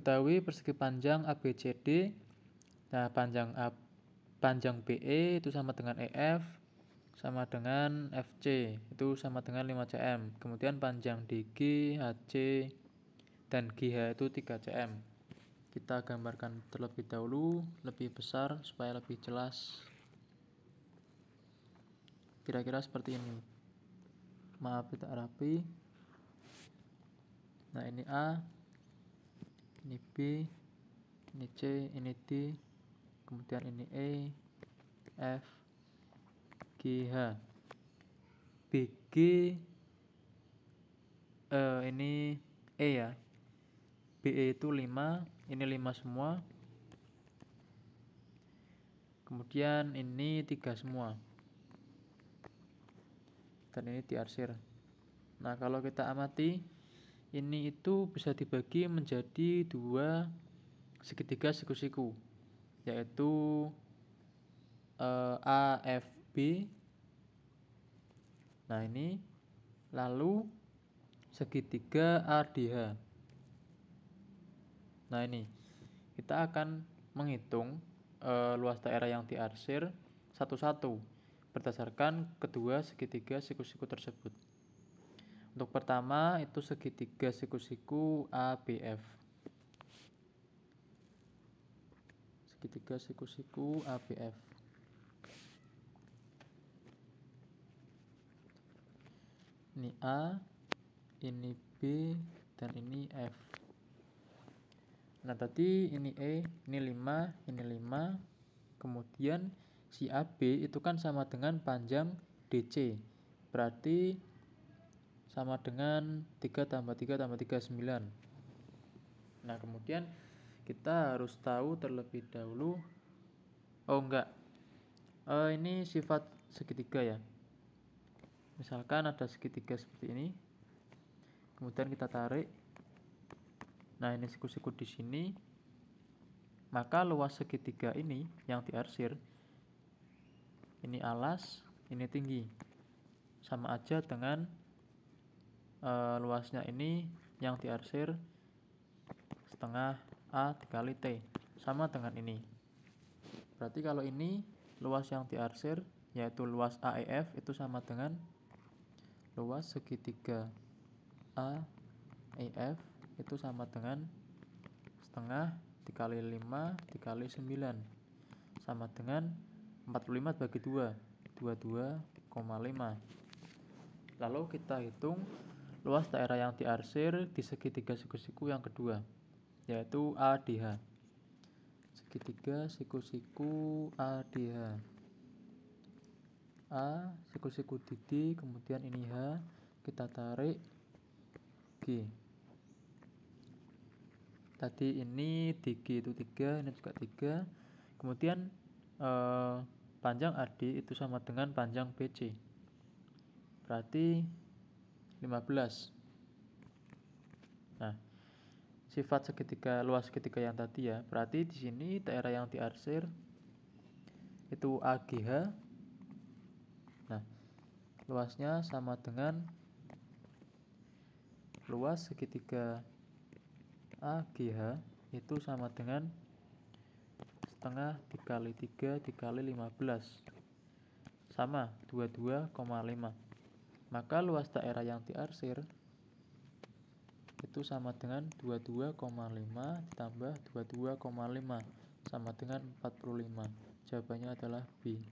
diketahui persegi panjang ABCD. Nah, panjang A, panjang BE itu sama dengan EF sama dengan FC itu sama dengan 5 cm. Kemudian panjang DG, HC dan GH itu 3 cm. Kita gambarkan terlebih dahulu lebih besar supaya lebih jelas. Kira-kira seperti ini. Maaf tidak rapi. Nah, ini A, ini B ini C ini D kemudian ini E F G H B G uh, ini E ya B E itu 5 ini 5 semua kemudian ini 3 semua dan ini diarsir nah kalau kita amati ini itu bisa dibagi menjadi dua segitiga siku-siku yaitu eh, AFB nah ini lalu segitiga ADH nah ini kita akan menghitung eh, luas daerah yang diarsir satu-satu berdasarkan kedua segitiga siku-siku tersebut untuk pertama itu segitiga siku-siku ABF. Segitiga siku-siku ABF. Ini A, ini B, dan ini F. Nah, tadi ini E, ini 5, ini 5. Kemudian si AB itu kan sama dengan panjang DC. Berarti sama dengan 3 tambah 3 tambah 3 9 nah kemudian kita harus tahu terlebih dahulu oh enggak uh, ini sifat segitiga ya misalkan ada segitiga seperti ini kemudian kita tarik nah ini siku-siku di sini maka luas segitiga ini yang diarsir ini alas ini tinggi sama aja dengan uh, luasnya ini yang diarsir setengah A dikali T sama dengan ini berarti kalau ini luas yang diarsir yaitu luas AEF itu sama dengan luas segitiga AEF itu sama dengan setengah dikali 5 dikali 9 sama dengan 45 bagi 2 22,5 lalu kita hitung Luas daerah yang diarsir di segitiga siku-siku yang kedua, yaitu ADH. Segitiga siku-siku ADH. A, siku-siku DD, kemudian ini H, kita tarik G. Tadi ini G itu 3, ini juga 3. Kemudian eh, panjang AD itu sama dengan panjang BC. Berarti 15. Nah, sifat segitiga luas segitiga yang tadi ya. Berarti di sini daerah yang diarsir itu AGH. Nah, luasnya sama dengan luas segitiga AGH itu sama dengan setengah dikali 3 dikali 15 sama 22,5 maka luas daerah yang diarsir itu sama dengan 22,5 ditambah 22,5 sama dengan 45. Jawabannya adalah B.